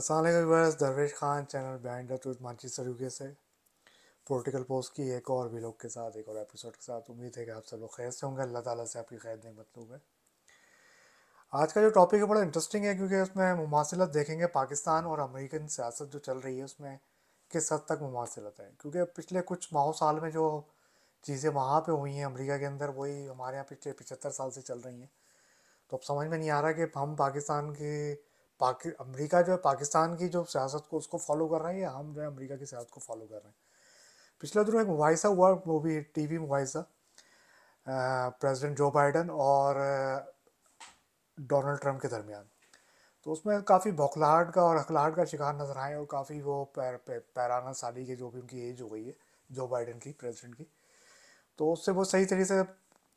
असलमस Darvesh Khan channel बैंड टू Manchester UK से पोलिटिकल पोस्ट की एक और व्लॉग के साथ एक और एपिसोड के साथ उम्मीद है कि आप सब लोग खैर से होंगे अल्लाह ताला से आपकी खैर नहीं मतलब है आज का जो टॉपिक है बड़ा इंटरेस्टिंग है क्योंकि उसमें मुासिलत देखेंगे पाकिस्तान और अमेरिकन सियासत जो चल रही है उसमें किस हद तक मुासिलत है क्योंकि पिछले कुछ माहौ साल में जो चीज़ें वहाँ पर हुई हैं अमरीका के अंदर वही हमारे यहाँ पिछले पिछहत्तर साल से चल रही हैं तो अब समझ में नहीं आ रहा कि हम पाकिस्तान के पाकि अमरीका जो है पाकिस्तान की जो सियासत को उसको फॉलो कर रहा है या हम जो है अमरीका की सियासत को फॉलो कर रहे हैं पिछले दिनों एक मुबाइसा हुआ मूवी टी वी मुबाइसा प्रेजिडेंट जो बाइडन और डोनाल्ड ट्रंप के दरमियान तो उसमें काफ़ी बौखलाहट का और अखलाहट का शिकार नजर आए और काफ़ी वो पैर, पैर, पैराना साली की जो भी उनकी एज हो गई है जो बाइडन की प्रेसिडेंट की तो उससे वो सही तरीके से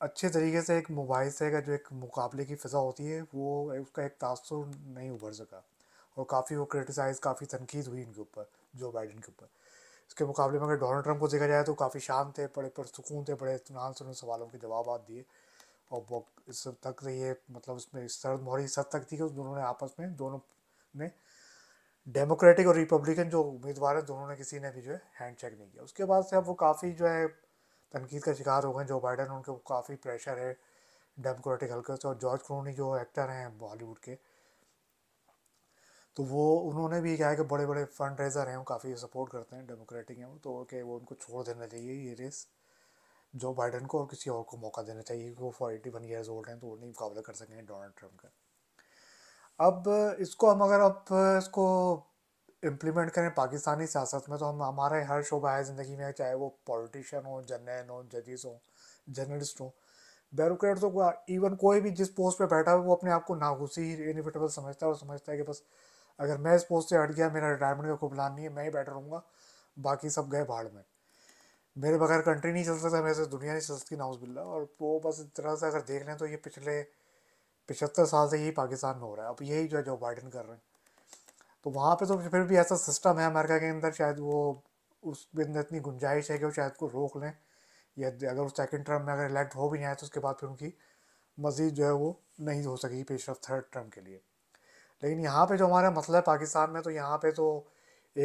अच्छे तरीके से एक मोबाइल का जो एक मुकाबले की फ़िज़ा होती है वो उसका एक तासर नहीं उभर सका और काफ़ी वो क्रिटिसाइज़ काफ़ी तनकीद हुई इनके ऊपर जो बाइडन के ऊपर इसके मुकाबले में अगर डोनाल्ड ट्रंप को देखा जाए तो काफ़ी शांत थे बड़े सुकून थे बड़े इतमान से उन्होंने सवालों के जवाब दिए और वो इस तक ये मतलब उसमें सर्द मोहरी सद तक थी कि दोनों ने आपस में दोनों ने डेमोक्रेटिक और रिपब्लिकन जो उम्मीदवार हैं दोनों ने किसी ने भी जो है हैंड चेक नहीं किया उसके बाद से अब वो काफ़ी जो है तनकीद का शिकार हो गए जो बाइडन उनके काफ़ी प्रेशर है डेमोक्रेटिक हल्के से और जॉर्ज क्रोनी जो एक्टर हैं बॉलीवुड के तो वो उन्होंने भी कहा है कि बड़े बड़े फंड रेजर हैं वो काफ़ी सपोर्ट करते हैं डेमोक्रेटिक हैं वो तो कि वो उनको छोड़ देना चाहिए ये रेस जो बाइडन को और किसी और को मौका देना चाहिए कि वो फॉर्टी वन ईयर्स ओल्ड हैं तो वो नहीं मुकाबला कर सकेंगे डोनाल्ड ट्रंप का अब इसको हम अगर अब इसको इम्प्लीमेंट करें पाकिस्तानी सियासत में तो हम हमारे हर शोबा है ज़िंदगी में चाहे वो पॉलिटिशियन हो जर्नैन हो जजेस हो जर्नलिस्ट हो बैरोक्रेट्स तो इवन कोई भी जिस पोस्ट पे बैठा है वो अपने आप को नागुसी ही इनिविटेबल समझता है और समझता है कि बस अगर मैं इस पोस्ट से हट गया मेरा रिटायरमेंट का कोई प्लान नहीं है मैं ही बैठा रहूँगा बाकी सब गए भाड़ में मेरे बगैर कंट्री नहीं चल सकता मेरे से दुनिया नहीं चल सकती बिल्ला और वो बस इस तरह से अगर देख लें तो ये पिछले पिछहत्तर साल से यही पाकिस्तान में हो रहा है अब यही जो है जो बाइडन कर रहे हैं तो वहाँ पे तो फिर भी ऐसा सिस्टम है अमेरिका के अंदर शायद वो उस बिंदु इतनी गुंजाइश है कि वो शायद को रोक लें या अगर उस सेकेंड टर्म में अगर इलेक्ट हो भी जाए तो उसके बाद फिर उनकी मज़ीद जो है वो नहीं हो सकेगी पेशरफ थर्ड टर्म के लिए लेकिन यहाँ पे जो हमारा मसला है पाकिस्तान में तो यहाँ पे तो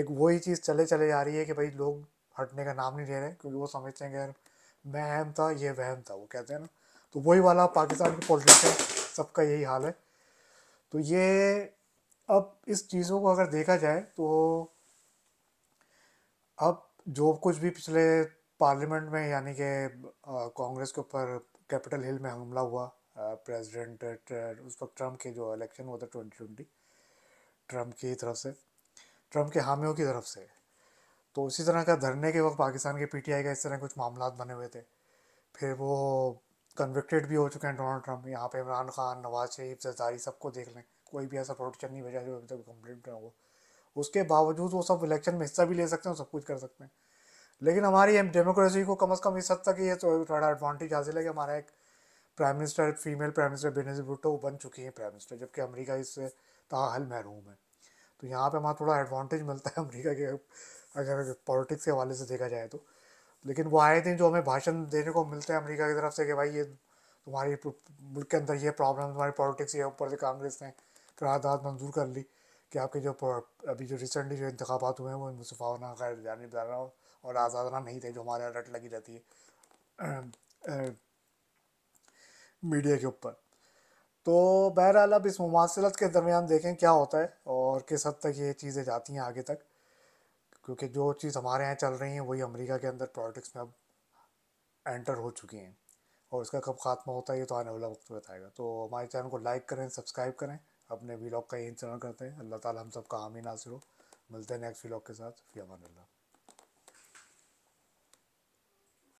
एक वही चीज़ चले चले जा रही है कि भाई लोग हटने का नाम नहीं ले रहे क्योंकि वो समझते हैं कि यार मैं अहम था ये वहम था वो कहते हैं ना तो वही वाला पाकिस्तान की पॉलिटिक्स सबका यही हाल है तो ये अब इस चीज़ों को अगर देखा जाए तो अब जो कुछ भी पिछले पार्लियामेंट में यानी कि कांग्रेस के ऊपर कैपिटल हिल में हमला हुआ प्रेसिडेंट उस वक्त ट्रम्प के जो इलेक्शन हुआ था ट्वेंटी ट्वेंटी ट्रम्प की तरफ से ट्रम्प के हामियों की तरफ से तो उसी तरह का धरने के वक्त पाकिस्तान के पीटीआई का इस तरह कुछ मामला बने हुए थे फिर वो कन्विक्टेड भी हो चुके हैं डोनाल्ड ट्रम्प यहाँ पे इमरान खान नवाज शरीफ जरदारी सबको देख लें कोई भी ऐसा प्रोडक्शन नहीं भेजा जो अभी तक कंप्लेंट ना हो उसके बावजूद वो सब इलेक्शन में हिस्सा भी ले सकते हैं सब कुछ कर सकते हैं लेकिन हमारी डेमोक्रेसी को कम अज़ कम इस हद तक ये तो थोड़ा एडवांटेज हासिल है कि हमारा एक prime minister female prime minister Benazir Bhutto बन चुकी हैं प्राइम मिनिस्टर जबकि अमेरिका इससे ताहल महरूम है तो यहाँ पे हमारा थोड़ा एडवांटेज मिलता है अमेरिका के अगर पॉलिटिक्स के हवाले से देखा जाए तो लेकिन वो आए दिन जो हमें भाषण देने को मिलते हैं अमरीका की तरफ से कि भाई ये तुम्हारी मुल्क के अंदर ये प्रॉब्लम तुम्हारी पॉलिटिक्स ये ऊपर से कांग्रेस ने करारदाद मंजूर कर ली कि आपके जो अभी जो रिसेंटली जो इंतबात हुए हैं वो मुसफ़ाना गैर जानबदारा और आज़ादाना नहीं थे जो हमारे रट लगी रहती है मीडिया के ऊपर तो बहरहाल अब इस मुमासलत के दरमियान देखें क्या होता है और किस हद तक ये चीज़ें जाती हैं आगे तक क्योंकि जो चीज़ हमारे यहाँ चल रही हैं वही अमेरिका के अंदर पॉलिटिक्स में अब एंटर हो चुकी हैं और इसका कब खात्मा होता है ये तो आने वाला वक्त बताएगा तो हमारे चैनल को लाइक करें सब्सक्राइब करें अपने वीलॉग का यहीं इंतजार करते हैं अल्लाह ताला हम सब का आमीन नासिर हो मिलते हैं नेक्स्ट वीलॉग के साथ फ़ियामान अल्लाह